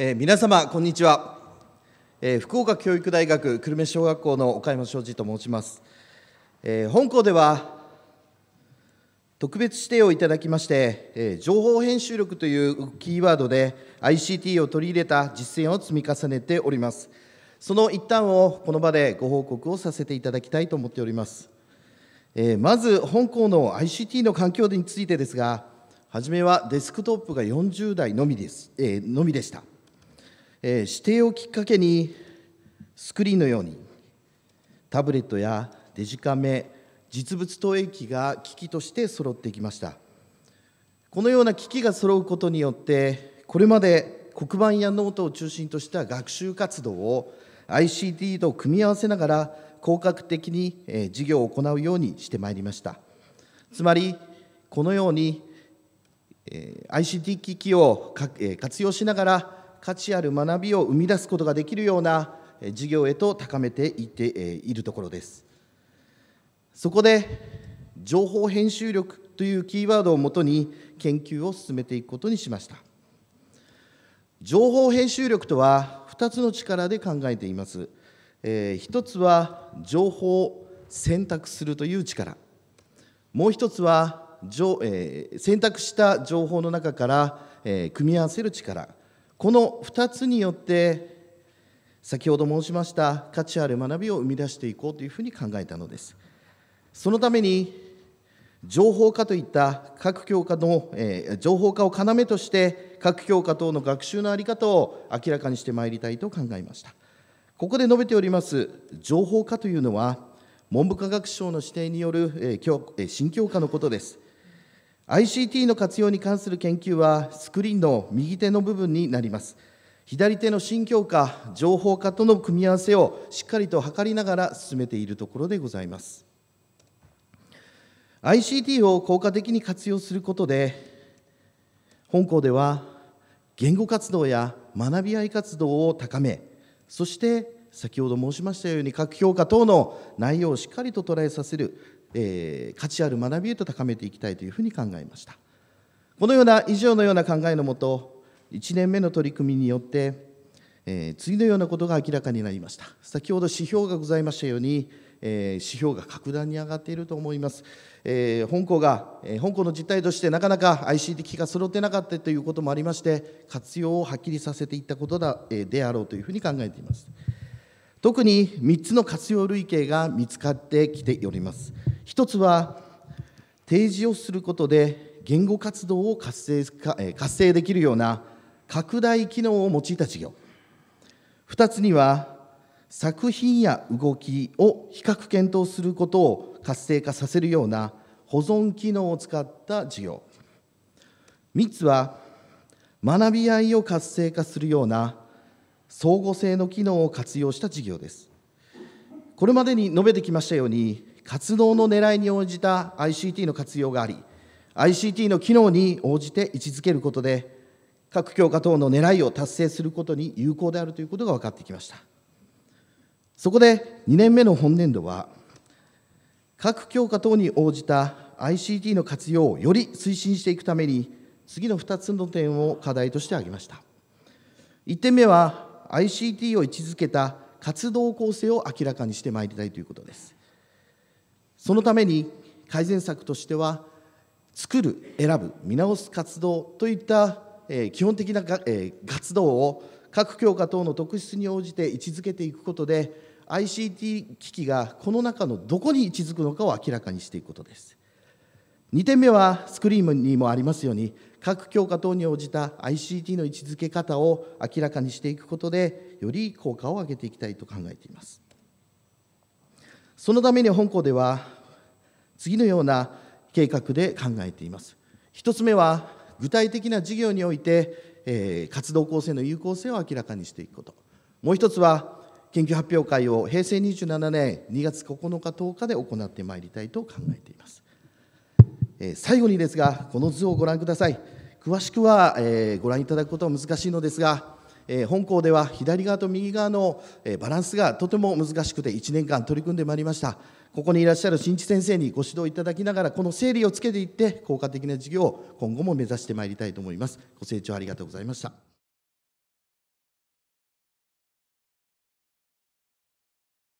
えー、皆様こんにちは、えー、福岡教育大学久留米小学校の岡山庄司と申します、えー、本校では特別指定をいただきまして、えー、情報編集力というキーワードで ICT を取り入れた実践を積み重ねておりますその一端をこの場でご報告をさせていただきたいと思っておりますえまず本校の ICT の環境についてですが初めはデスクトップが40台のみです、えのみでしたえ指定をきっかけにスクリーンのようにタブレットやデジカメ実物投影機が機器として揃ってきましたこのような機器が揃うことによってこれまで黒板やノートを中心とした学習活動を ICT と組み合わせながら効果的に事業を行うようにしてまいりましたつまりこのように ICT 機器を活用しながら価値ある学びを生み出すことができるような事業へと高めていっているところですそこで情報編集力というキーワードをもとに研究を進めていくことにしました情報編集力とは2つの力で考えています、え1つは情報を選択するという力もう1つは、え選択した情報の中から、え組み合わせる力この2つによって先ほど申しました価値ある学びを生み出していこうというふうに考えたのですそのために情報化といった各教科の、えー、情報化を要として各教科等の学習の在り方を明らかにしてまいりたいと考えましたここで述べております情報化というのは文部科学省の指定による、えー、新教科のことです ICT の活用に関する研究はスクリーンの右手の部分になります左手の新教化情報化との組み合わせをしっかりと図りながら進めているところでございます ICT を効果的に活用することで本校では言語活動や学び合い活動を高めそして先ほど申しましたように各評価等の内容をしっかりと捉えさせるえー、価値ある学びへと高めていきたいというふうに考えましたこのような以上のような考えのもと1年目の取り組みによって、えー、次のようなことが明らかになりました先ほど指標がございましたように、えー、指標が格段に上がっていると思います、えー、本校が、えー、本校の実態としてなかなか ICT 機が揃ってなかったということもありまして活用をはっきりさせていったことだ、えー、であろうというふうに考えています特に3つの活用類型が見つかってきております一つは提示をすることで言語活動を活性化活性できるような拡大機能を用いた事業二つには作品や動きを比較検討することを活性化させるような保存機能を使った事業三つは学び合いを活性化するような相互性の機能を活用した事業ですこれまでに述べてきましたように活動の狙いに応じた ICT の活用があり ICT の機能に応じて位置づけることで各教科等の狙いを達成することに有効であるということが分かってきましたそこで2年目の本年度は各教科等に応じた ICT の活用をより推進していくために次の2つの点を課題として挙げました1点目は ICT を位置づけた活動構成を明らかにしてまいりたいということですそのために改善策としては作る選ぶ見直す活動といった、え基本的なえ活動を各教科等の特質に応じて位置づけていくことで ICT 機器がこの中のどこに位置づくのかを明らかにしていくことです2点目はスクリームにもありますように各教科等に応じた ICT の位置づけ方を明らかにしていくことでより効果を上げていきたいと考えていますそのために本校では次のような計画で考えています。1つ目は具体的な事業において、えー、活動構成の有効性を明らかにしていくこと。もう1つは研究発表会を平成27年2月9日10日で行ってまいりたいと考えています。えー、最後にですが、この図をご覧ください。詳しくは、えー、ご覧いただくことは難しいのですが、え本校では左側と右側の、えバランスがとても難しくて1年間取り組んでまいりましたここにいらっしゃる新地先生にご指導いただきながらこの整理をつけていって効果的な授業を今後も目指してまいりたいと思いますご清聴ありがとうございました